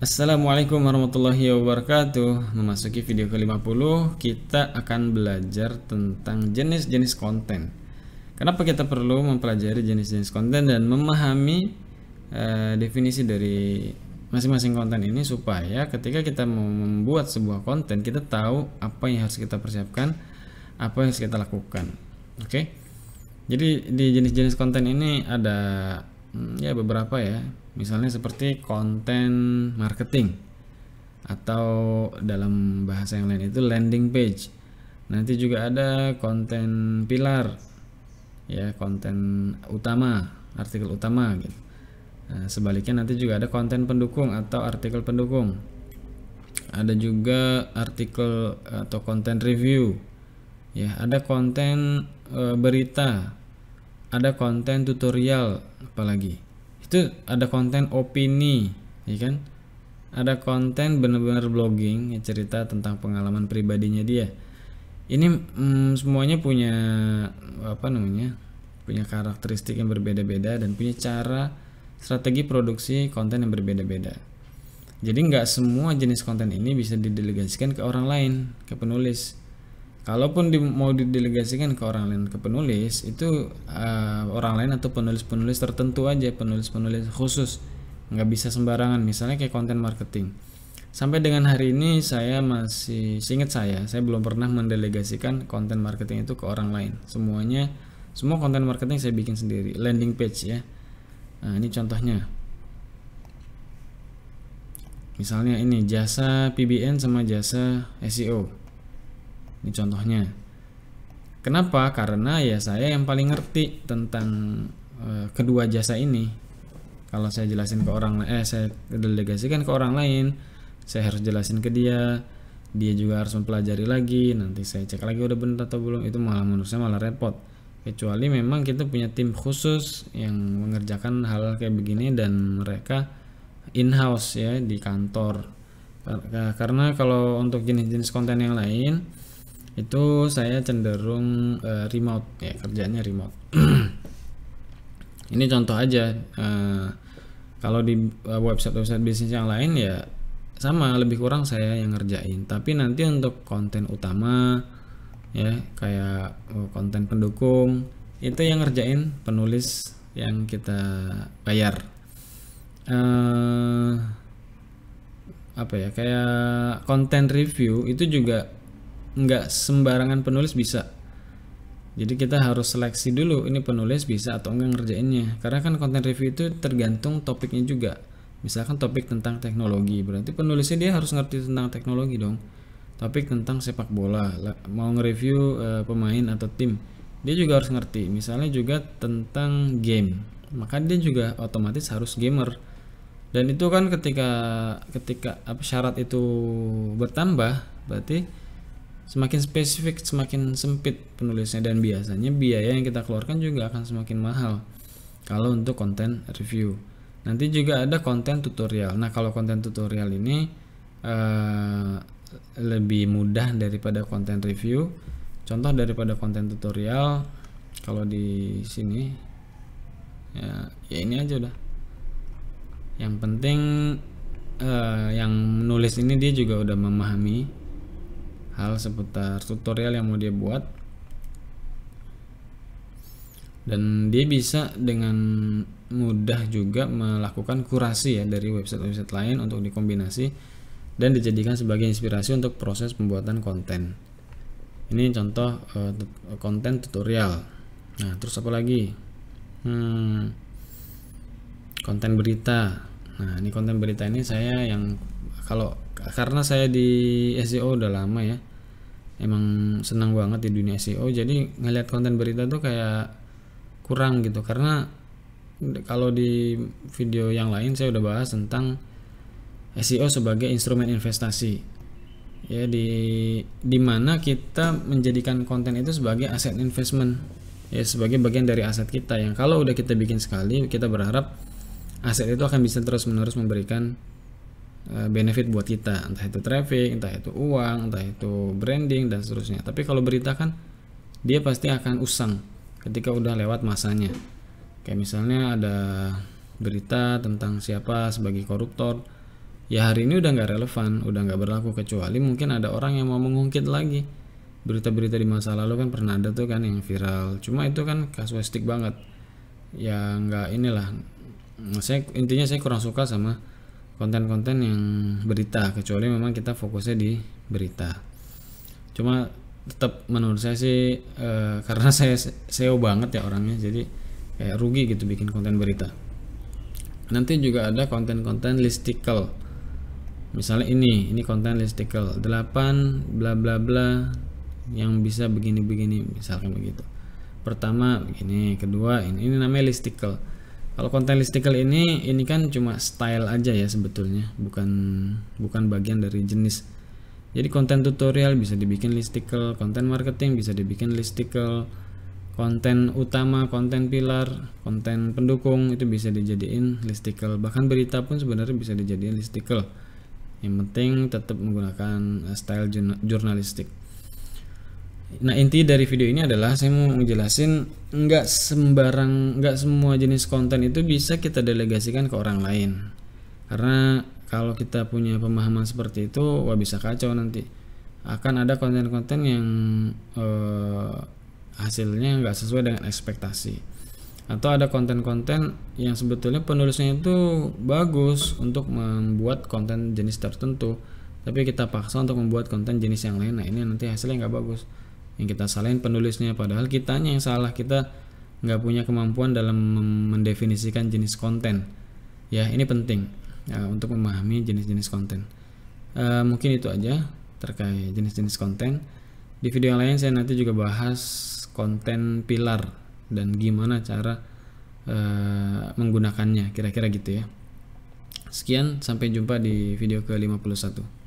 Assalamualaikum warahmatullahi wabarakatuh Memasuki video ke-50 Kita akan belajar tentang jenis-jenis konten Kenapa kita perlu mempelajari jenis-jenis konten Dan memahami uh, definisi dari masing-masing konten ini Supaya ketika kita membuat sebuah konten Kita tahu apa yang harus kita persiapkan Apa yang harus kita lakukan Oke okay? Jadi di jenis-jenis konten ini ada hmm, ya beberapa ya Misalnya seperti konten marketing atau dalam bahasa yang lain itu landing page. Nanti juga ada konten pilar ya, konten utama, artikel utama gitu. Nah, sebaliknya nanti juga ada konten pendukung atau artikel pendukung. Ada juga artikel atau konten review. Ya, ada konten e, berita. Ada konten tutorial apalagi itu ada konten opini ya kan ada konten bener-bener blogging yang cerita tentang pengalaman pribadinya dia ini mm, semuanya punya apa namanya punya karakteristik yang berbeda-beda dan punya cara strategi produksi konten yang berbeda-beda jadi nggak semua jenis konten ini bisa didelegasikan ke orang lain ke penulis kalaupun di, mau didelegasikan ke orang lain ke penulis itu uh, orang lain atau penulis-penulis tertentu aja penulis-penulis khusus nggak bisa sembarangan misalnya kayak konten marketing sampai dengan hari ini saya masih singkat saya saya belum pernah mendelegasikan konten marketing itu ke orang lain semuanya semua konten marketing saya bikin sendiri landing page ya nah ini contohnya misalnya ini jasa PBN sama jasa SEO ini contohnya. Kenapa? Karena ya saya yang paling ngerti tentang e, kedua jasa ini. Kalau saya jelasin ke orang eh saya delegasikan ke orang lain, saya harus jelasin ke dia, dia juga harus mempelajari lagi, nanti saya cek lagi udah bener atau belum. Itu malah menurut saya malah repot. Kecuali memang kita punya tim khusus yang mengerjakan hal kayak begini dan mereka in house ya di kantor. Karena kalau untuk jenis-jenis konten yang lain itu saya cenderung uh, remote ya kerjanya remote ini contoh aja uh, kalau di eh, website-website bisnis yang lain ya sama lebih kurang saya yang ngerjain tapi nanti untuk konten utama ya kayak oh, konten pendukung itu yang ngerjain penulis yang kita bayar uh, apa ya kayak konten review itu juga nggak sembarangan penulis bisa jadi kita harus seleksi dulu ini penulis bisa atau enggak ngerjainnya karena kan konten review itu tergantung topiknya juga misalkan topik tentang teknologi berarti penulisnya dia harus ngerti tentang teknologi dong topik tentang sepak bola mau nge-review uh, pemain atau tim dia juga harus ngerti misalnya juga tentang game maka dia juga otomatis harus gamer dan itu kan ketika ketika syarat itu bertambah berarti Semakin spesifik, semakin sempit penulisnya dan biasanya biaya yang kita keluarkan juga akan semakin mahal kalau untuk konten review. Nanti juga ada konten tutorial. Nah, kalau konten tutorial ini uh, lebih mudah daripada konten review. Contoh daripada konten tutorial kalau di sini ya, ya ini aja udah. Yang penting uh, yang menulis ini dia juga udah memahami hal seputar tutorial yang mau dia buat dan dia bisa dengan mudah juga melakukan kurasi ya dari website-website lain untuk dikombinasi dan dijadikan sebagai inspirasi untuk proses pembuatan konten ini contoh uh, konten tutorial nah terus apa lagi hmm, konten berita nah ini konten berita ini saya yang kalau karena saya di SEO udah lama ya emang senang banget di dunia SEO jadi ngelihat konten berita tuh kayak kurang gitu karena kalau di video yang lain saya udah bahas tentang SEO sebagai instrumen investasi ya di dimana kita menjadikan konten itu sebagai aset investment ya sebagai bagian dari aset kita yang kalau udah kita bikin sekali kita berharap aset itu akan bisa terus menerus memberikan Eh, benefit buat kita entah itu traffic entah itu uang entah itu branding dan seterusnya tapi kalau berita kan dia pasti akan usang ketika udah lewat masanya kayak misalnya ada berita tentang siapa sebagai koruptor ya hari ini udah nggak relevan udah nggak berlaku kecuali mungkin ada orang yang mau mengungkit lagi berita-berita di masa lalu kan pernah ada tuh kan yang viral cuma itu kan kasuistik banget ya nggak inilah saya intinya saya kurang suka sama konten-konten yang berita kecuali memang kita fokusnya di berita cuma tetap menurut saya sih eh, e, karena saya SEO banget ya orangnya jadi kayak rugi gitu bikin konten berita nanti juga ada konten-konten listicle misalnya ini ini konten listicle 8 bla bla bla yang bisa begini begini misalkan begitu pertama begini kedua ini, ini namanya listicle kalau konten listicle ini ini kan cuma style aja ya sebetulnya bukan bukan bagian dari jenis jadi konten tutorial bisa dibikin listicle konten marketing bisa dibikin listicle konten utama konten pilar konten pendukung itu bisa dijadiin listicle bahkan berita pun sebenarnya bisa dijadiin listicle yang penting tetap menggunakan eh, style jurnalistik Nah inti dari video ini adalah saya mau ngejelasin nggak sembarang nggak semua jenis konten itu bisa kita delegasikan ke orang lain karena kalau kita punya pemahaman seperti itu wah bisa kacau nanti akan ada konten-konten yang eh, hasilnya nggak sesuai dengan ekspektasi atau ada konten-konten yang sebetulnya penulisnya itu bagus untuk membuat konten jenis tertentu tapi kita paksa untuk membuat konten jenis yang lain nah ini nanti hasilnya nggak bagus yang kita salahin penulisnya padahal kitanya yang salah kita nggak punya kemampuan dalam mendefinisikan jenis konten ya ini penting ya, untuk memahami jenis-jenis konten e, mungkin itu aja terkait jenis-jenis konten di video yang lain saya nanti juga bahas konten pilar dan gimana cara e, menggunakannya kira-kira gitu ya sekian sampai jumpa di video ke 51